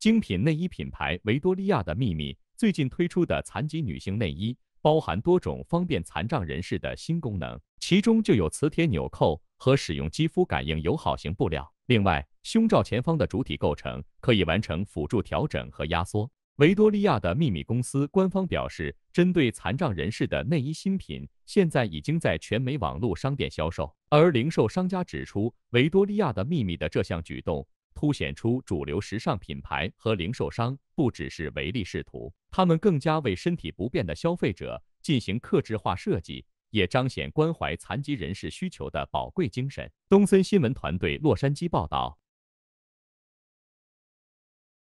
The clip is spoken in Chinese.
精品内衣品牌维多利亚的秘密最近推出的残疾女性内衣，包含多种方便残障人士的新功能，其中就有磁铁纽扣和使用肌肤感应友好型布料。另外，胸罩前方的主体构成可以完成辅助调整和压缩。维多利亚的秘密公司官方表示，针对残障人士的内衣新品，现在已经在全美网络商店销售。而零售商家指出，维多利亚的秘密的这项举动。凸显出主流时尚品牌和零售商不只是唯利是图，他们更加为身体不便的消费者进行克制化设计，也彰显关怀残疾人士需求的宝贵精神。东森新闻团队洛杉矶报道。